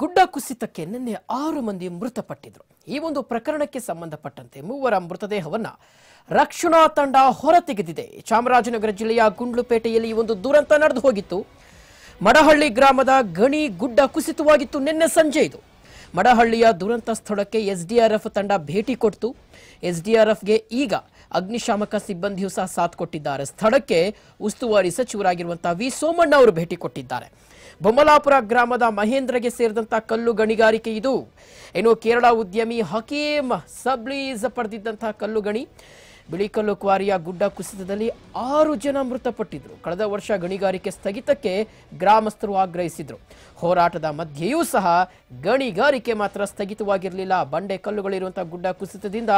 ಗುಡ್ಡ ಕುಸಿತಕ್ಕೆ ನಿನ್ನೆ ಆರು ಮಂದಿ ಮೃತಪಟ್ಟಿದ್ರು ಈ ಒಂದು ಪ್ರಕರಣಕ್ಕೆ ಸಂಬಂಧಪಟ್ಟಂತೆ ಮೂವರ ಮೃತದೇಹವನ್ನ ರಕ್ಷಣಾ ತಂಡ ಹೊರತೆಗೆದಿದೆ ಚಾಮರಾಜನಗರ ಜಿಲ್ಲೆಯ ಗುಂಡ್ಲುಪೇಟೆಯಲ್ಲಿ ಈ ಒಂದು ದುರಂತ ನಡೆದು ಹೋಗಿತ್ತು ಮಡಹಳ್ಳಿ ಗ್ರಾಮದ ಗಣಿ ಗುಡ್ಡ ಕುಸಿತವಾಗಿತ್ತು ನಿನ್ನೆ ಸಂಜೆ ಇದು ಮಡಹಳ್ಳಿಯ ದುರಂತ ಸ್ಥಳಕ್ಕೆ ಎಸ್ಡಿಆರ್ಎಫ್ ತಂಡ ಭೇಟಿ ಕೊಟ್ಟು ಎಸ್ಡಿಆರ್ಎಫ್ಗೆ ಈಗ ಅಗ್ನಿಶಾಮಕ ಸಿಬ್ಬಂದಿಯೂ ಸಹ ಸಾಥ್ ಕೊಟ್ಟಿದ್ದಾರೆ ಸ್ಥಳಕ್ಕೆ ಉಸ್ತುವಾರಿ ಸಚಿವರಾಗಿರುವಂತಹ ವಿ ಸೋಮಣ್ಣ ಅವರು ಭೇಟಿ ಕೊಟ್ಟಿದ್ದಾರೆ ಬೊಮ್ಮಲಾಪುರ ಗ್ರಾಮದ ಮಹೇಂದ್ರಗೆ ಸೇರಿದಂತಹ ಕಲ್ಲು ಗಣಿಗಾರಿಕೆ ಇದು ಏನು ಕೇರಳ ಉದ್ಯಮಿ ಹಕೀಮ್ ಸಬ್ಲೀಸ್ ಪಡೆದಿದ್ದಂತಹ ಕಲ್ಲು ಗಣಿ ಬಿಳಿಕಲ್ಲು ಕ್ವಾರಿಯ ಗುಡ್ಡ ಕುಸಿತದಲ್ಲಿ ಆರು ಜನ ಮೃತಪಟ್ಟಿದ್ರು ಕಳೆದ ವರ್ಷ ಗಣಿಗಾರಿಕೆ ಸ್ಥಗಿತಕ್ಕೆ ಗ್ರಾಮಸ್ಥರು ಆಗ್ರಹಿಸಿದ್ರು ಹೋರಾಟದ ಮಧ್ಯೆಯೂ ಸಹ ಗಣಿಗಾರಿಕೆ ಮಾತ್ರ ಸ್ಥಗಿತವಾಗಿರಲಿಲ್ಲ ಬಂಡೆ ಕಲ್ಲುಗಳಿರುವಂತಹ ಗುಡ್ಡ ಕುಸಿತದಿಂದ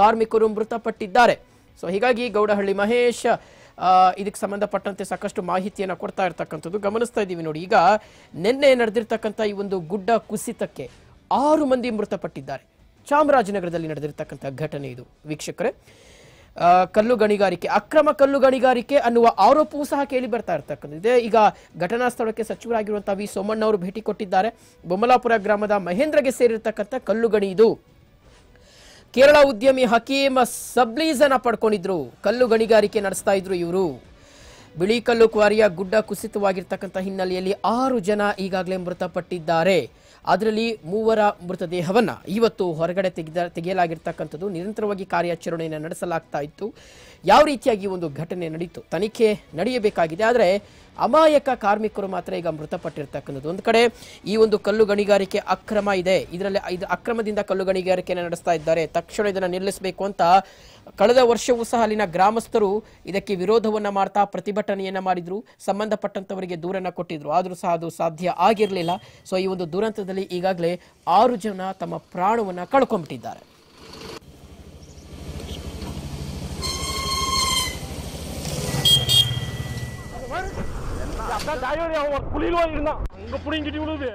ಕಾರ್ಮಿಕರು ಮೃತಪಟ್ಟಿದ್ದಾರೆ ಸೊ ಹೀಗಾಗಿ ಗೌಡಹಳ್ಳಿ ಮಹೇಶ್ ಇದಕ್ಕೆ ಸಂಬಂಧಪಟ್ಟಂತೆ ಸಾಕಷ್ಟು ಮಾಹಿತಿಯನ್ನು ಕೊಡ್ತಾ ಇರ್ತಕ್ಕಂಥದ್ದು ಗಮನಿಸ್ತಾ ಇದ್ದೀವಿ ನೋಡಿ ಈಗ ನಿನ್ನೆ ನಡೆದಿರ್ತಕ್ಕಂಥ ಈ ಒಂದು ಗುಡ್ಡ ಕುಸಿತಕ್ಕೆ ಆರು ಮಂದಿ ಮೃತಪಟ್ಟಿದ್ದಾರೆ ಚಾಮರಾಜನಗರದಲ್ಲಿ ನಡೆದಿರ್ತಕ್ಕಂಥ ಘಟನೆ ಇದು ವೀಕ್ಷಕರೇ ಕಲ್ಲು ಗಣಿಗಾರಿಕೆ ಅಕ್ರಮ ಕಲ್ಲು ಗಣಿಗಾರಿಕೆ ಅನ್ನುವ ಆರೋಪವೂ ಸಹ ಕೇಳಿ ಬರ್ತಾ ಇರ್ತಕ್ಕಂಥದ್ದು ಈಗ ಘಟನಾ ಸ್ಥಳಕ್ಕೆ ಸಚಿವರಾಗಿರುವಂತಹ ವಿ ಸೋಮಣ್ಣ ಅವರು ಭೇಟಿ ಕೊಟ್ಟಿದ್ದಾರೆ ಬೊಮ್ಮಲಾಪುರ ಗ್ರಾಮದ ಮಹೇಂದ್ರಗೆ ಸೇರಿರ್ತಕ್ಕಂಥ ಕಲ್ಲು ಗಣಿ ಇದು ಕೇರಳ ಉದ್ಯಮಿ ಹಕೀಮ್ ಸಬ್ಲೀಸನ್ನ ಪಡ್ಕೊಂಡಿದ್ರು ಕಲ್ಲು ಗಣಿಗಾರಿಕೆ ನಡೆಸ್ತಾ ಇದ್ರು ಇವರು ಬಿಳಿಕಲ್ಲು ಕ್ವಾರಿಯ ಗುಡ್ಡ ಕುಸಿತವಾಗಿರ್ತಕ್ಕಂಥ ಹಿನ್ನೆಲೆಯಲ್ಲಿ ಆರು ಜನ ಈಗಾಗಲೇ ಮೃತಪಟ್ಟಿದ್ದಾರೆ ಅದರಲ್ಲಿ ಮೂವರ ಮೃತದೇಹವನ್ನು ಇವತ್ತು ಹೊರಗಡೆ ತೆಗೆದ ತೆಗೆಯಲಾಗಿರ್ತಕ್ಕಂಥದ್ದು ನಿರಂತರವಾಗಿ ಕಾರ್ಯಾಚರಣೆಯನ್ನು ನಡೆಸಲಾಗ್ತಾ ಇತ್ತು ಯಾವ ರೀತಿಯಾಗಿ ಒಂದು ಘಟನೆ ನಡೀತು ತನಿಖೆ ನಡೆಯಬೇಕಾಗಿದೆ ಆದರೆ ಅಮಾಯಕ ಕಾರ್ಮಿಕರು ಮಾತ್ರ ಈಗ ಮೃತಪಟ್ಟಿರ್ತಕ್ಕಂಥದ್ದು ಒಂದು ಕಡೆ ಈ ಒಂದು ಕಲ್ಲು ಗಣಿಗಾರಿಕೆ ಅಕ್ರಮ ಇದೆ ಇದರಲ್ಲಿ ಇದು ಅಕ್ರಮದಿಂದ ಕಲ್ಲು ಗಣಿಗಾರಿಕೆಯನ್ನು ನಡೆಸ್ತಾ ಇದ್ದಾರೆ ತಕ್ಷಣ ಇದನ್ನು ನಿಲ್ಲಿಸಬೇಕು ಅಂತ ಕಳೆದ ವರ್ಷವೂ ಸಹ ಅಲ್ಲಿನ ಗ್ರಾಮಸ್ಥರು ಇದಕ್ಕೆ ವಿರೋಧವನ್ನು ಮಾಡ್ತಾ ಪ್ರತಿಭಟನೆಯನ್ನು ಮಾಡಿದ್ರು ಸಂಬಂಧಪಟ್ಟಂಥವರಿಗೆ ದೂರನ್ನು ಕೊಟ್ಟಿದ್ರು ಆದರೂ ಸಹ ಅದು ಸಾಧ್ಯ ಆಗಿರಲಿಲ್ಲ ಸೊ ಈ ಒಂದು ದುರಂತದಲ್ಲಿ ಈಗಾಗಲೇ ಆರು ಜನ ತಮ್ಮ ಪ್ರಾಣವನ್ನು ಕಳ್ಕೊಂಬಿಟ್ಟಿದ್ದಾರೆ டிரைவர் அவன் குளிர்வா இருந்தான் உங்க புடிங்கிட்டு விழுது